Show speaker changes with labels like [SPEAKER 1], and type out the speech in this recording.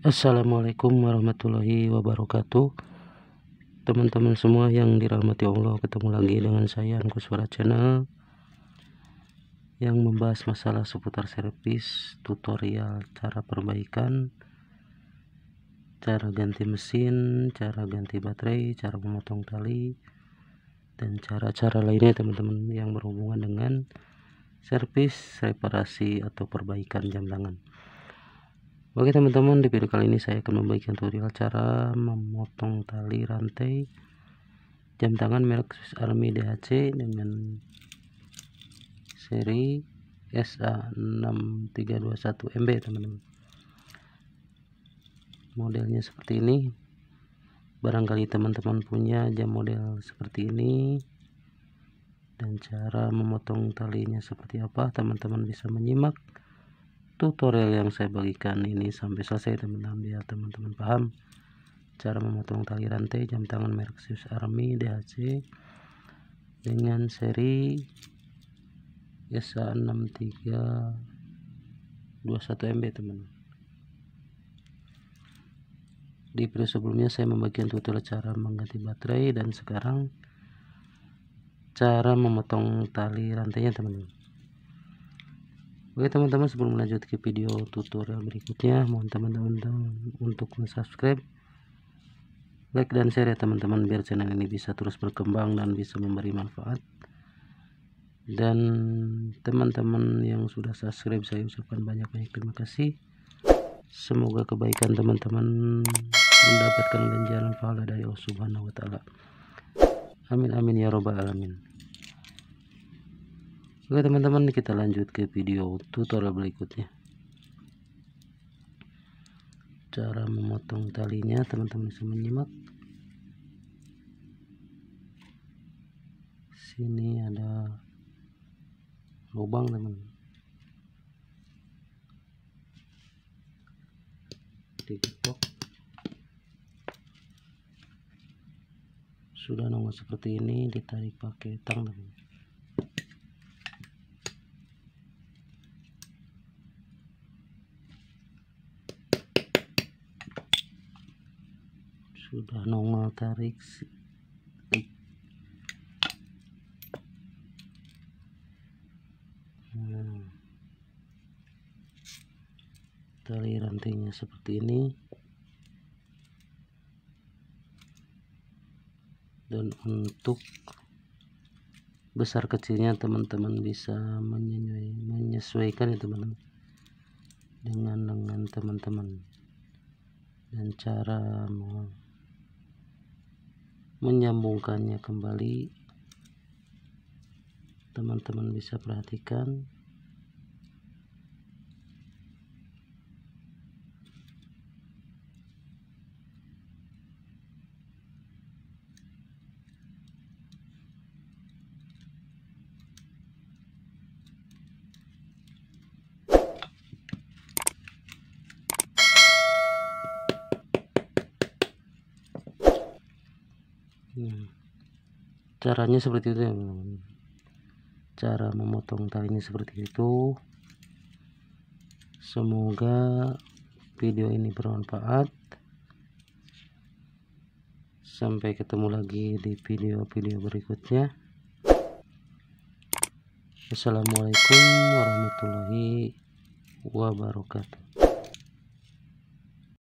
[SPEAKER 1] Assalamualaikum warahmatullahi wabarakatuh Teman-teman semua yang dirahmati Allah Ketemu lagi dengan saya Suara Channel Yang membahas masalah seputar servis Tutorial cara perbaikan Cara ganti mesin Cara ganti baterai Cara memotong tali Dan cara-cara lainnya teman-teman Yang berhubungan dengan Servis, reparasi, atau perbaikan jam tangan Oke teman-teman di video kali ini saya akan membagikan tutorial cara memotong tali rantai jam tangan merek Swiss Army DHC dengan seri SA6321MB teman-teman modelnya seperti ini barangkali teman-teman punya jam model seperti ini dan cara memotong talinya seperti apa teman-teman bisa menyimak tutorial yang saya bagikan ini sampai selesai teman-teman biar teman-teman paham cara memotong tali rantai jam tangan merek Swiss Army DHC dengan seri SA6321MB teman teman di video sebelumnya saya membagikan tutorial cara mengganti baterai dan sekarang cara memotong tali rantainya teman-teman Oke teman-teman sebelum lanjut ke video tutorial berikutnya mohon teman-teman untuk subscribe like dan share ya teman-teman biar channel ini bisa terus berkembang dan bisa memberi manfaat dan teman-teman yang sudah subscribe saya ucapkan banyak-banyak terima kasih semoga kebaikan teman-teman mendapatkan ganjaran pahala dari Allah subhanahu wa ta'ala amin amin ya robbal alamin Oke teman-teman kita lanjut ke video tutorial berikutnya cara memotong talinya teman-teman bisa menyimak sini ada lubang teman diketok sudah nongol seperti ini ditarik pakai tang teman sudah nongol tarik nah, tali rantingnya seperti ini dan untuk besar kecilnya teman-teman bisa menyesuaikan ya teman-teman dengan lengan teman-teman dan cara menyambungkannya kembali teman-teman bisa perhatikan Iya. caranya seperti itu ya, cara memotong talinya seperti itu semoga video ini bermanfaat sampai ketemu lagi di video-video berikutnya Assalamualaikum warahmatullahi wabarakatuh